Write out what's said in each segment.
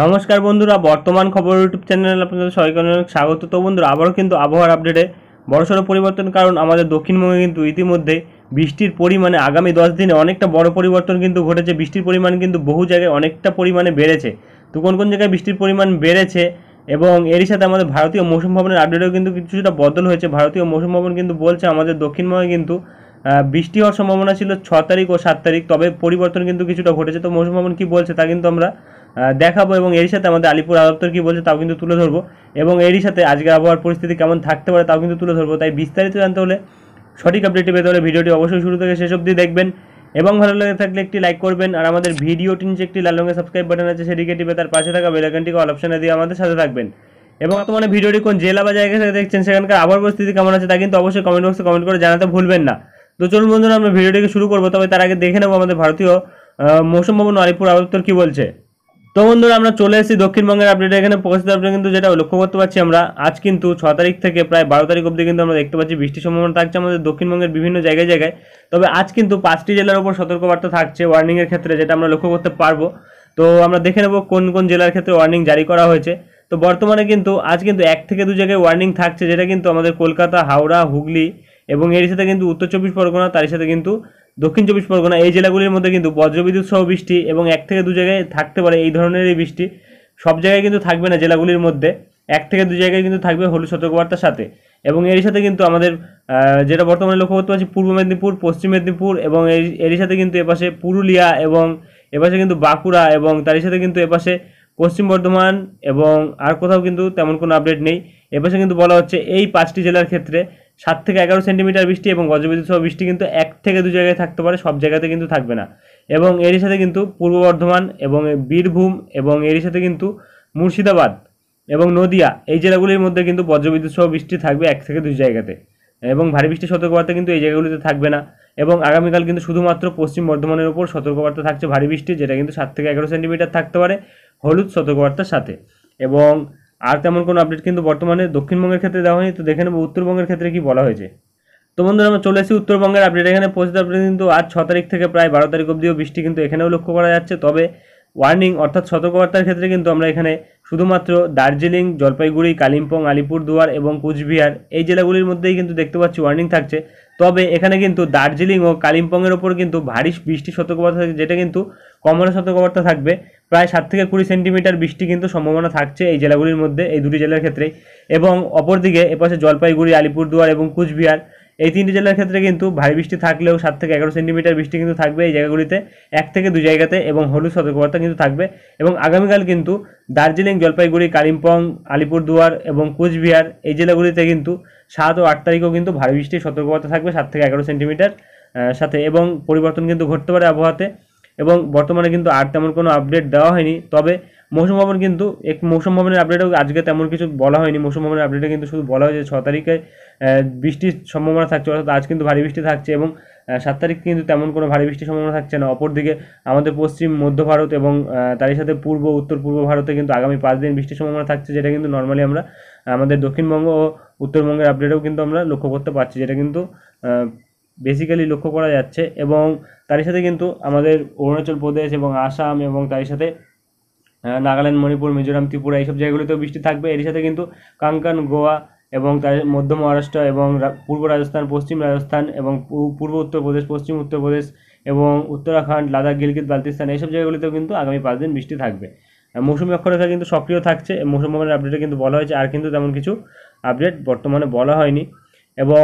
নমস্কার বন্ধুরা বর্তমান খবর ইউটিউব চ্যানেলে আপনাদের সবাইকে অনেক স্বাগত তো বন্ধুরা আবারও কিন্তু আবহাওয়ার আপডেটে বড়সড় পরিবর্তন কারণ আমাদের দক্ষিণবঙ্গে কিন্তু ইতিমধ্যে বৃষ্টির পরিমাণে আগামী দশ দিনে অনেকটা বড় পরিবর্তন কিন্তু ঘটেছে বৃষ্টির পরিমাণ কিন্তু বহু জায়গায় অনেকটা পরিমাণে বেড়েছে তো কোন কোন জায়গায় বৃষ্টির পরিমাণ বেড়েছে এবং এরই সাথে আমাদের ভারতীয় মৌসুম ভবনের আপডেটেও কিন্তু কিছুটা বদল হয়েছে ভারতীয় মৌসুম ভবন কিন্তু বলছে আমাদের দক্ষিণবঙ্গে কিন্তু বৃষ্টি হওয়ার সম্ভাবনা ছিল ছ তারিখ ও সাত তারিখ তবে পরিবর্তন কিন্তু কিছুটা ঘটেছে তো মৌসুম ভবন কী বলছে তা কিন্তু আমরা দেখাবো এবং এর সাথে আমাদের আলিপুর আদপ্তর কী বলছে তাও কিন্তু তুলে ধরবো এবং এরই সাথে আজকের আবহাওয়ার পরিস্থিতি কেমন থাকতে পারে তাও কিন্তু তুলে ধরবো তাই বিস্তারিত জানতে হলে সঠিক আপডেটটি পেতে হলে ভিডিওটি অবশ্যই শুরু থেকে শেষ অব্দি দেখবেন এবং ভালো লেগে থাকলে একটি লাইক করবেন আর আমাদের ভিডিওটি নিচে একটি লাল রঙের সাবস্ক্রাইব বাটন আছে সেটিকে টিপে তার পাশে থাকা বেলাকানটিকে অল অপশানে দিয়ে আমাদের সাথে থাকবেন এবং বর্তমানে ভিডিওটি কোন জেলা বা জায়গা থেকে দেখছেন সেখানকার আবার পরিস্থিতি কেমন আছে তা কিন্তু অবশ্যই কমেন্ট বক্সে কমেন্ট করে জানাতে ভুলবেন না তো চলুন বন্ধুরা আমরা ভিডিওটিকে শুরু করবো তবে তার আগে দেখে নেবো আমাদের ভারতীয় মৌসুম ভবন আলিপুর আদপ্তর কী বলছে তো বন্ধুরা আমরা চলে এসেছি দক্ষিণবঙ্গের আপডেট এখানে পৌঁছতে আপনি কিন্তু যেটা লক্ষ্য করতে পারছি আমরা আজ কিন্তু ছ তারিখ থেকে প্রায় বারো তারিখ অবধি কিন্তু আমরা দেখতে পাচ্ছি বৃষ্টির সম্ভাবনা থাকছে আমাদের দক্ষিণবঙ্গের বিভিন্ন জায়গায় জায়গায় তবে আজ কিন্তু পাঁচটি জেলার উপর সতর্কবার্তা থাকছে ওয়ার্নিংয়ের ক্ষেত্রে যেটা আমরা লক্ষ্য করতে পারবো তো আমরা দেখে নেব কোন কোন জেলার ক্ষেত্রে ওয়ার্নিং জারি করা হয়েছে তো বর্তমানে কিন্তু আজ কিন্তু এক থেকে দু জায়গায় ওয়ার্নিং থাকছে যেটা কিন্তু আমাদের কলকাতা হাওড়া হুগলি এবং এর সাথে কিন্তু উত্তর চব্বিশ পরগনা তার সাথে কিন্তু দক্ষিণ চব্বিশ পরগনা এই জেলাগুলির মধ্যে কিন্তু বজ্রবিদ্যুৎ সহ বৃষ্টি এবং এক থেকে দু জায়গায় থাকতে পারে এই ধরনের এই বৃষ্টি সব জায়গায় কিন্তু থাকবে না জেলাগুলির মধ্যে এক থেকে দু জায়গায় কিন্তু থাকবে হলুদ সতর্কবার্তার সাথে এবং এর সাথে কিন্তু আমাদের যেটা বর্তমানে লক্ষ্য করতে পারছি পূর্ব মেদিনীপুর পশ্চিম মেদিনীপুর এবং এর সাথে কিন্তু এপাশে পুরুলিয়া এবং এপাশে কিন্তু বাঁকুড়া এবং তারই সাথে কিন্তু এপাশে পশ্চিম বর্ধমান এবং আর কোথাও কিন্তু তেমন কোনো আপডেট নেই এপাশে কিন্তু বলা হচ্ছে এই পাঁচটি জেলার ক্ষেত্রে সাত থেকে এগারো সেন্টিমিটার বৃষ্টি এবং বজ্রবিদ্যুৎ সহ বৃষ্টি কিন্তু এক থেকে দু জায়গায় থাকতে পারে সব জায়গাতে কিন্তু থাকবে না এবং এরই সাথে কিন্তু পূর্ব বর্ধমান এবং বীরভূম এবং এরই সাথে কিন্তু মুর্শিদাবাদ এবং নদিয়া এই জেলাগুলির মধ্যে কিন্তু বজ্রবিদ্যুৎ সহ বৃষ্টি থাকবে এক থেকে দুই জায়গাতে এবং ভারী বৃষ্টির সতর্কবার্তা কিন্তু এই জায়গাগুলিতে থাকবে না এবং আগামীকাল কিন্তু শুধুমাত্র পশ্চিম বর্ধমানের উপর সতর্কবার্তা থাকছে ভারী বৃষ্টি যেটা কিন্তু সাত থেকে এগারো সেন্টিমিটার থাকতে পারে হলুদ সতর্কবার্তার সাথে এবং আর তেমন কোনো আপডেট কিন্তু বর্তমানে দক্ষিণবঙ্গের ক্ষেত্রে দেওয়া হয়নি তো দেখে নেবো উত্তরবঙ্গের ক্ষেত্রে কি বলা হয়েছে তো বন্ধুরা আমরা চলে এসেছি উত্তরবঙ্গের আপডেট এখানে পঁচিশ আপডেট কিন্তু আজ ছ তারিখ থেকে প্রায় বারো তারিখ অবধিও বৃষ্টি কিন্তু এখানেও লক্ষ্য করা যাচ্ছে তবে ওয়ার্নিং অর্থাৎ সতর্কবার্তার ক্ষেত্রে কিন্তু আমরা এখানে শুধুমাত্র দার্জিলিং জলপাইগুড়ি কালিম্পং আলিপুরদুয়ার এবং কুচবিহার এই জেলাগুলির মধ্যেই কিন্তু দেখতে পাচ্ছি ওয়ার্নিং থাকছে তবে এখানে কিন্তু দার্জিলিং ও কালিম্পংয়ের ওপর কিন্তু ভারী বৃষ্টি সতর্কবার্তা থাকছে যেটা কিন্তু কমলা সতর্কবার্তা থাকবে প্রায় সাত থেকে কুড়ি সেন্টিমিটার বৃষ্টি কিন্তু সম্ভাবনা থাকছে এই জেলাগুলির মধ্যে এই দুটি জেলার ক্ষেত্রেই এবং অপরদিকে এপাশে জলপাইগুড়ি আলিপুরদুয়ার এবং কুচবিহার এই তিনটি জেলার ক্ষেত্রে কিন্তু ভারী বৃষ্টি থাকলেও সাত থেকে এগারো সেন্টিমিটার বৃষ্টি কিন্তু থাকবে এই জায়গাগুলিতে এক থেকে দুই জায়গাতে এবং হলুদ সতর্কবার্তা কিন্তু থাকবে এবং আগামীকাল কিন্তু দার্জিলিং জলপাইগুড়ি কালিম্পং আলিপুরদুয়ার এবং কোচবিহার এই জেলাগুলিতে কিন্তু সাত ও আট তারিখেও কিন্তু ভারী বৃষ্টির সতর্কবার্তা থাকবে সাত থেকে এগারো সেন্টিমিটার সাথে এবং পরিবর্তন কিন্তু ঘটতে পারে আবহাওয়াতে এবং বর্তমানে কিন্তু আর তেমন কোনো আপডেট দেওয়া হয়নি তবে মৌসুম ভবন কিন্তু এক মৌসুম ভবনের আপডেটেও আজকে তেমন কিছু বলা হয়নি মৌসুম ভবনের আপডেটে কিন্তু শুধু বলা হয়েছে ছ তারিখে বৃষ্টির সম্ভাবনা থাকছে অর্থাৎ আজ কিন্তু ভারী বৃষ্টি থাকছে এবং সাত তারিখ কিন্তু তেমন কোনো ভারী বৃষ্টির সম্ভাবনা থাকছে না অপরদিকে আমাদের পশ্চিম মধ্য ভারত এবং তারই সাথে পূর্ব উত্তর পূর্ব ভারতে কিন্তু আগামী পাঁচ দিন বৃষ্টির সম্ভাবনা থাকছে যেটা কিন্তু নর্মালি আমরা আমাদের দক্ষিণবঙ্গ ও উত্তরবঙ্গের আপডেটেও কিন্তু আমরা লক্ষ্য করতে পারছি যেটা কিন্তু বেসিক্যালি লক্ষ্য করা যাচ্ছে এবং তারই সাথে কিন্তু আমাদের অরুণাচল প্রদেশ এবং আসাম এবং তারই সাথে নাগাল্যান্ড মণিপুর মিজোরাম ত্রিপুরা এইসব জায়গাগুলোতেও বৃষ্টি থাকবে এর সাথে কিন্তু কাঙ্কান গোয়া এবং তার মধ্য মহারাষ্ট্র এবং পূর্ব রাজস্থান পশ্চিম রাজস্থান এবং পূর্ব উত্তরপ্রদেশ পশ্চিম উত্তরপ্রদেশ এবং উত্তরাখণ্ড লাদাখ গিলগিত বালতিস্তান এইসব জায়গাগুলিতেও কিন্তু আগামী পাঁচ দিন বৃষ্টি থাকবে মৌসুমি অক্ষরেখা কিন্তু সক্রিয় থাকছে মৌসুম ভবনের আপডেটে কিন্তু বলা হয়েছে আর কিন্তু তেমন কিছু আপডেট বর্তমানে বলা হয়নি এবং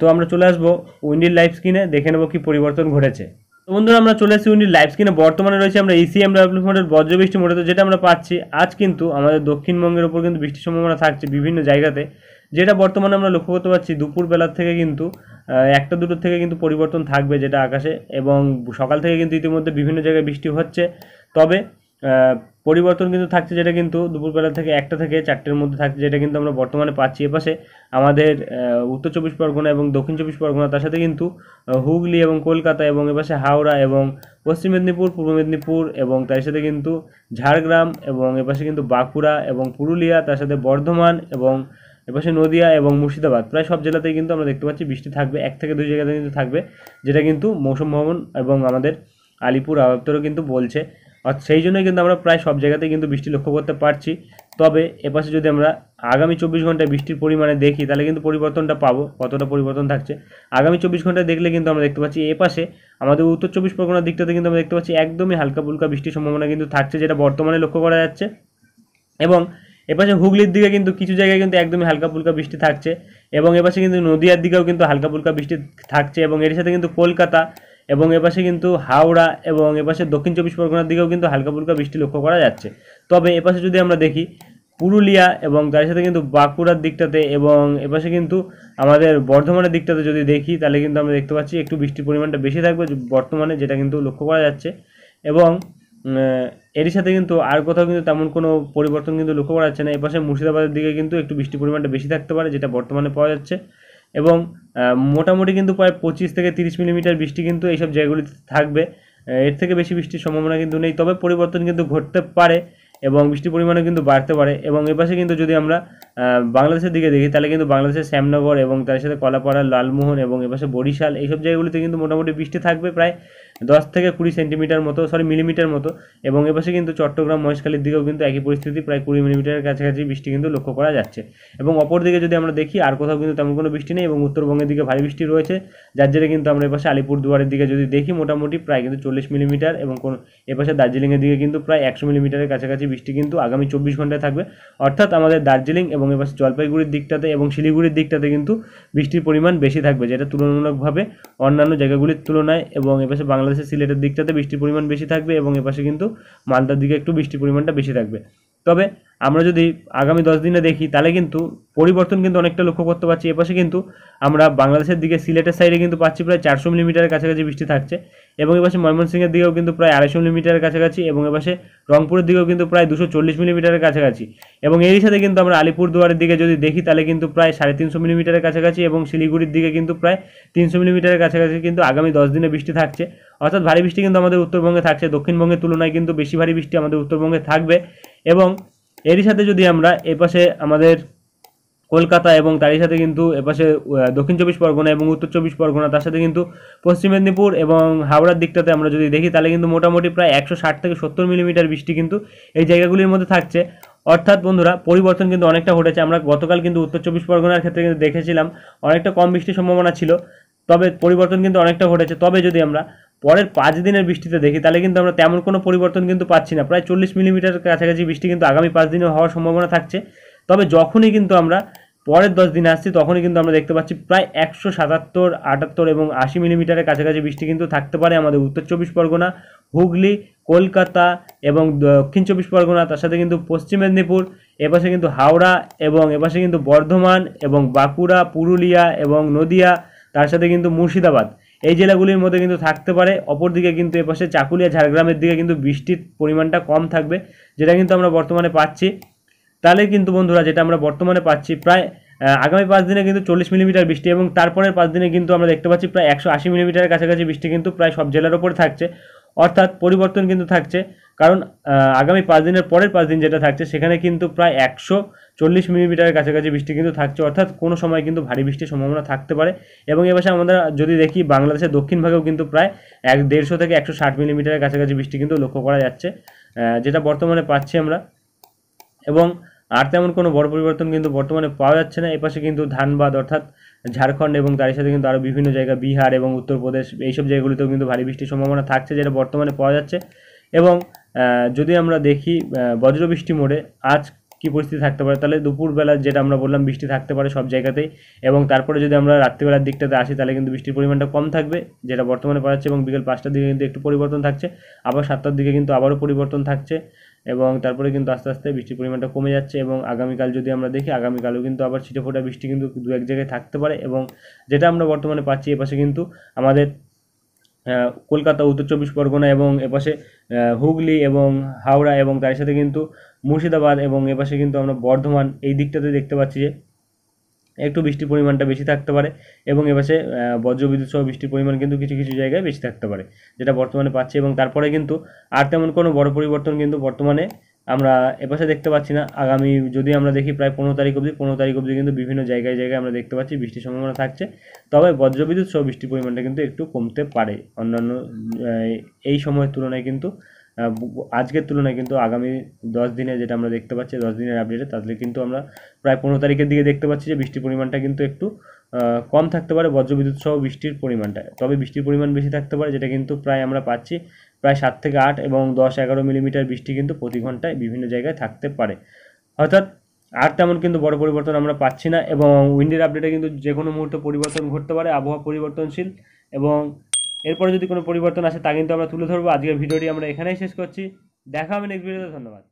তো আমরা চলে আসবো উইন্ডিল লাইফ স্ক্রিনে দেখে নেবো কী পরিবর্তন ঘটেছে তো বন্ধুরা আমরা চলে এসেছি উনি লাইভ স্ক্রিনে বর্তমানে রয়েছে আমরা ইসিএম ডাব্লিউ মডেল বজ্রবৃষ্টি মডেল তো যেটা আমরা পাচ্ছি আজ কিন্তু আমাদের দক্ষিণবঙ্গের ওপর কিন্তু বৃষ্টির সম্ভাবনা থাকছে বিভিন্ন জায়গাতে যেটা বর্তমানে আমরা লক্ষ্য করতে পারছি দুপুরবেলার থেকে কিন্তু একটা দুটোর থেকে কিন্তু পরিবর্তন থাকবে যেটা আকাশে এবং সকাল থেকে কিন্তু ইতিমধ্যে বিভিন্ন জায়গায় বৃষ্টি হচ্ছে তবে পরিবর্তন কিন্তু থাকছে যেটা কিন্তু দুপুরবেলা থেকে একটা থেকে চারটের মধ্যে থাকছে যেটা কিন্তু আমরা বর্তমানে পাচ্ছি এপাশে আমাদের উত্তর চব্বিশ পরগনা এবং দক্ষিণ চব্বিশ পরগনা তার সাথে কিন্তু হুগলি এবং কলকাতা এবং এপাশে হাওড়া এবং পশ্চিম মেদিনীপুর পূর্ব মেদিনীপুর এবং তার সাথে কিন্তু ঝাড়গ্রাম এবং এপাশে কিন্তু বাঁকুড়া এবং পুরুলিয়া তার সাথে বর্ধমান এবং এপাশে নদিয়া এবং মুর্শিদাবাদ প্রায় সব জেলাতেই কিন্তু আমরা দেখতে পাচ্ছি বৃষ্টি থাকবে এক থেকে দুই জায়গাতে কিন্তু থাকবে যেটা কিন্তু মৌসুম ভবন এবং আমাদের আলিপুর আদপ্তরও কিন্তু বলছে আর সেই জন্যই কিন্তু আমরা প্রায় সব জায়গাতেই কিন্তু বৃষ্টি লক্ষ্য করতে পারছি তবে এপাশে যদি আমরা আগামী চব্বিশ ঘন্টায় বৃষ্টির পরিমাণে দেখি তাহলে কিন্তু পরিবর্তনটা পাবো কতটা পরিবর্তন থাকছে আগামী চব্বিশ ঘন্টায় দেখলে কিন্তু আমরা দেখতে পাচ্ছি এপাশে আমাদের উত্তর চব্বিশ পরগনার দিকটাতে কিন্তু আমরা দেখতে পাচ্ছি একদমই হালকা ফুলকা বৃষ্টির সম্ভাবনা কিন্তু থাকছে যেটা বর্তমানে লক্ষ্য করা যাচ্ছে এবং এপাশে হুগলির দিকে কিন্তু কিছু জায়গায় কিন্তু একদমই হালকা ফুলকা বৃষ্টি থাকছে এবং এপাশে কিন্তু নদিয়ার দিকেও কিন্তু হালকা ফুলকা বৃষ্টি থাকছে এবং এর সাথে কিন্তু কলকাতা এবং এপাশে কিন্তু হাওড়া এবং এপাশে দক্ষিণ চব্বিশ পরগনার দিকেও কিন্তু হালকা ফুলকা বৃষ্টি লক্ষ্য করা যাচ্ছে তবে এপাশে যদি আমরা দেখি পুরুলিয়া এবং তার সাথে কিন্তু বাঁকুড়ার দিকটাতে এবং এপাশে কিন্তু আমাদের বর্ধমানের দিকটাতে যদি দেখি তাহলে কিন্তু আমরা দেখতে পাচ্ছি একটু বৃষ্টির পরিমাণটা বেশি থাকবে বর্তমানে যেটা কিন্তু লক্ষ্য করা যাচ্ছে এবং এরই সাথে কিন্তু আর কোথাও কিন্তু তেমন কোনো পরিবর্তন কিন্তু লক্ষ্য করা যাচ্ছে না এপাশে মুর্শিদাবাদের দিকে কিন্তু একটু বৃষ্টির পরিমাণটা বেশি থাকতে পারে যেটা বর্তমানে পাওয়া যাচ্ছে এবং মোটামুটি কিন্তু প্রায় পঁচিশ থেকে তিরিশ মিলিমিটার বৃষ্টি কিন্তু এইসব জায়গাগুলিতে থাকবে এর থেকে বেশি বৃষ্টির সম্ভাবনা কিন্তু নেই তবে পরিবর্তন কিন্তু ঘটতে পারে এবং বৃষ্টির পরিমাণও কিন্তু বাড়তে পারে এবং এপাশে কিন্তু যদি আমরা বাংলাদেশের দিকে দেখি তাহলে কিন্তু বাংলাদেশের শ্যামনগর এবং তার সাথে কলাপাড়া লালমোহন এবং এপাশে বরিশাল এইসব জায়গাগুলিতে কিন্তু মোটামুটি বৃষ্টি থাকবে প্রায় দশ থেকে কুড়ি সেন্টিমিটার মতো সরি মিলিমিটার মতো এবং এপাশে কিন্তু চট্টগ্রাম মহেশখালীর দিকেও কিন্তু একই পরিস্থিতি প্রায় কুড়ি মিলিমিটারের কাছাকাছি বৃষ্টি কিন্তু লক্ষ্য করা যাচ্ছে এবং অপরদিকে যদি আমরা দেখি আর কোথাও কিন্তু তেমন কোনো বৃষ্টি নেই এবং উত্তরবঙ্গের দিকে ভারী বৃষ্টি রয়েছে যার জেরে কিন্তু আমরা এপাশে আলিপুরদুয়ারের দিকে যদি দেখি মোটামুটি প্রায় কিন্তু চল্লিশ মিলিমিটার এবং কোন এপাশে দার্জিলিংয়ের দিকে কিন্তু প্রায় একশো মিলিমিটারের কাছাকাছি বৃষ্টি কিন্তু আগামী চব্বিশ ঘন্টায় থাকবে অর্থাৎ আমাদের দার্জিলিং এবং এপাশে জলপাইগুড়ির দিকটাতে এবং শিলিগুড়ির দিকটাতে কিন্তু বৃষ্টির পরিমাণ বেশি থাকবে যেটা তুলনামূলকভাবে অন্যান্য জায়গাগুলির তুলনায় এবং এপাশে বাংলা বাংলাদেশের সিলেটের দিকটাতে বৃষ্টির পরিমাণ বেশি থাকবে এবং এপাশে কিন্তু মালদার দিকে একটু বৃষ্টির পরিমাণটা বেশি থাকবে তবে আমরা যদি আগামী দশ দিনে দেখি তাহলে কিন্তু পরিবর্তন কিন্তু অনেকটা লক্ষ্য করতে পারছি এপাশে কিন্তু আমরা বাংলাদেশের দিকে সিলেটের সাইডে কিন্তু পাচ্ছি প্রায় চারশো মিলিমিটারের কাছাকাছি বৃষ্টি থাকছে এবং এপাশে ময়মনসিংহের দিকেও কিন্তু প্রায় আড়াইশো মিলিমিটারের কাছাকাছি এবং এপাশে রংপুরের দিকেও কিন্তু প্রায় দুশো চল্লিশ মিলিমিটারের কাছাকাছি এবং এরই সাথে কিন্তু আমরা আলিপুরদুয়ারের দিকে যদি দেখি তাহলে কিন্তু প্রায় সাড়ে তিনশো মিলিমিটারের কাছাকাছি এবং শিলিগুড়ির দিকে কিন্তু প্রায় তিনশো মিলিমিটারের কাছাকাছি কিন্তু আগামী দশ দিনে বৃষ্টি থাকছে অর্থাৎ ভারী বৃষ্টি কিন্তু আমাদের উত্তরবঙ্গে থাকছে দক্ষিণবঙ্গের তুলনায় কিন্তু বেশি ভারী বৃষ্টি আমাদের উত্তরবঙ্গে থাকবে এবং এরই সাথে যদি আমরা এপাশে আমাদের কলকাতা এবং তারই সাথে কিন্তু এপাশে দক্ষিণ চব্বিশ পরগনা এবং উত্তর চব্বিশ পরগনা তার সাথে কিন্তু পশ্চিম মেদিনীপুর এবং হাওড়ার দিকটাতে আমরা যদি দেখি তাহলে কিন্তু মোটামুটি প্রায় একশো ষাট থেকে সত্তর মিলিমিটার বৃষ্টি কিন্তু এই জায়গাগুলির মধ্যে থাকছে অর্থাৎ বন্ধুরা পরিবর্তন কিন্তু অনেকটা ঘটেছে আমরা গতকাল কিন্তু উত্তর চব্বিশ পরগনার ক্ষেত্রে কিন্তু দেখেছিলাম অনেকটা কম বৃষ্টির সম্ভাবনা ছিল তবে পরিবর্তন কিন্তু অনেকটা ঘটেছে তবে যদি আমরা পরের পাঁচ দিনের বৃষ্টিতে দেখি তাহলে কিন্তু আমরা তেমন কোনো পরিবর্তন কিন্তু পাচ্ছি না প্রায় চল্লিশ মিলিমিটার কাছাকাছি বৃষ্টি কিন্তু আগামী পাঁচ দিনে হওয়ার সম্ভাবনা থাকছে তবে যখনই কিন্তু আমরা পরের দশ দিন আসছি তখনই কিন্তু আমরা দেখতে পাচ্ছি প্রায় একশো সাতাত্তর আটাত্তর এবং আশি মিলিমিটারের কাছাকাছি বৃষ্টি কিন্তু থাকতে পারে আমাদের উত্তর চব্বিশ পরগনা হুগলি কলকাতা এবং দক্ষিণ চব্বিশ পরগনা তার সাথে কিন্তু পশ্চিম মেদিনীপুর এপাশে কিন্তু হাওড়া এবং এপাশে কিন্তু বর্ধমান এবং বাঁকুড়া পুরুলিয়া এবং নদিয়া তার সাথে কিন্তু মুর্শিদাবাদ এই জেলাগুলির মধ্যে কিন্তু থাকতে পারে অপরদিকে কিন্তু এপাশে চাকুলিয়া ঝাড়গ্রামের দিকে কিন্তু বৃষ্টির পরিমাণটা কম থাকবে যেটা কিন্তু আমরা বর্তমানে পাচ্ছি তাহলে কিন্তু বন্ধুরা যেটা আমরা বর্তমানে পাচ্ছি প্রায় আগামী পাঁচ দিনে কিন্তু চল্লিশ মিলিমিটার বৃষ্টি এবং তারপরের পাঁচ দিনে কিন্তু আমরা দেখতে পাচ্ছি প্রায় একশো আশি মিলিমিটারের কাছাকাছি বৃষ্টি কিন্তু প্রায় সব জেলার ওপরে থাকছে অর্থাৎ পরিবর্তন কিন্তু থাকছে কারণ আগামী পাঁচ দিনের পরের পাঁচ দিন যেটা থাকছে সেখানে কিন্তু প্রায় একশো চল্লিশ মিলিমিটারের কাছাকাছি বৃষ্টি কিন্তু থাকছে অর্থাৎ কোনো সময় কিন্তু ভারী বৃষ্টির সম্ভাবনা থাকতে পারে এবং এ পাশে আমরা যদি দেখি বাংলাদেশের দক্ষিণ ভাগেও কিন্তু প্রায় এক দেড়শো থেকে একশো ষাট মিলিমিটারের কাছাকাছি বৃষ্টি কিন্তু লক্ষ্য করা যাচ্ছে যেটা বর্তমানে পাচ্ছি আমরা এবং আর তেমন কোনো বড় পরিবর্তন কিন্তু বর্তমানে পাওয়া যাচ্ছে না এপাশে কিন্তু ধানবাদ অর্থাৎ ঝাড়খণ্ড এবং তার সাথে কিন্তু আরও বিভিন্ন জায়গা বিহার এবং উত্তরপ্রদেশ এইসব জায়গাগুলিতেও কিন্তু ভারী বৃষ্টির সম্ভাবনা থাকছে যেটা বর্তমানে পাওয়া যাচ্ছে এবং যদি আমরা দেখি বজ্রবৃষ্টি মোড়ে আজ কি পরিস্থিতি থাকতে পারে তাহলে দুপুরবেলা যেটা আমরা বললাম বৃষ্টি থাকতে পারে সব জায়গাতেই এবং তারপরে যদি আমরা রাত্রিবেলার দিকটাতে আসি তাহলে কিন্তু বৃষ্টির পরিমাণটা কম থাকবে যেটা বর্তমানে পাওয়া যাচ্ছে এবং বিকেল পাঁচটার দিকে কিন্তু একটু পরিবর্তন থাকছে আবার সাতটার দিকে কিন্তু আবারও পরিবর্তন থাকছে এবং তারপরে কিন্তু আস্তে আস্তে বৃষ্টির পরিমাণটা কমে যাচ্ছে এবং আগামীকাল যদি আমরা দেখি আগামীকালও কিন্তু আবার ছিটেফোঁটা বৃষ্টি কিন্তু দু এক জায়গায় থাকতে পারে এবং যেটা আমরা বর্তমানে পাচ্ছি এপাশে কিন্তু আমাদের কলকাতা উত্তর চব্বিশ পরগনা এবং এপাশে হুগলি এবং হাওড়া এবং তার সাথে কিন্তু মুর্শিদাবাদ এবং এপাশে কিন্তু আমরা বর্ধমান এই দিকটাতে দেখতে পাচ্ছি যে একটু বৃষ্টির পরিমাণটা বেশি থাকতে পারে এবং এবারে বজ্রবিদ্যুৎ সহ বৃষ্টির পরিমাণ কিন্তু কিছু কিছু জায়গায় বেশি থাকতে পারে যেটা বর্তমানে পাচ্ছি এবং তারপরে কিন্তু আর তেমন কোনো বড় পরিবর্তন কিন্তু বর্তমানে আমরা এপাশে দেখতে পাচ্ছি না আগামী যদি আমরা দেখি প্রায় পনেরো তারিখ অবধি পনেরো তারিখ অবধি কিন্তু বিভিন্ন জায়গায় জায়গায় আমরা দেখতে পাচ্ছি বৃষ্টির সম্ভাবনা থাকছে তবে বজ্রবিদ্যুৎ সহ বৃষ্টির পরিমাণটা কিন্তু একটু কমতে পারে অন্যান্য এই সময়ের তুলনায় কিন্তু আজকের তুলনায় কিন্তু আগামী দশ দিনে যেটা আমরা দেখতে পাচ্ছি দশ দিনের আপডেটে তাহলে কিন্তু আমরা প্রায় পনেরো তারিখের দিকে দেখতে পাচ্ছি যে বৃষ্টির পরিমাণটা কিন্তু একটু কম থাকতে পারে বজ্রবিদ্যুৎ সহ বৃষ্টির পরিমাণটা তবে বৃষ্টির পরিমাণ বেশি থাকতে পারে যেটা কিন্তু প্রায় আমরা পাচ্ছি প্রায় সাত থেকে আট এবং দশ এগারো মিলিমিটার বৃষ্টি কিন্তু প্রতি ঘন্টায় বিভিন্ন জায়গায় থাকতে পারে অর্থাৎ আর তেমন কিন্তু বড় পরিবর্তন আমরা পাচ্ছি না এবং উইন্ডের আপডেটে কিন্তু যে কোনো মুহূর্তে পরিবর্তন ঘটতে পারে আবহাওয়া পরিবর্তনশীল এবং এরপরে যদি কোনো পরিবর্তন আসে তা কিন্তু আমরা তুলে ধরবো আজকের ভিডিওটি আমরা এখানেই শেষ করছি দেখা হবে নেক্সট ভিডিওতে ধন্যবাদ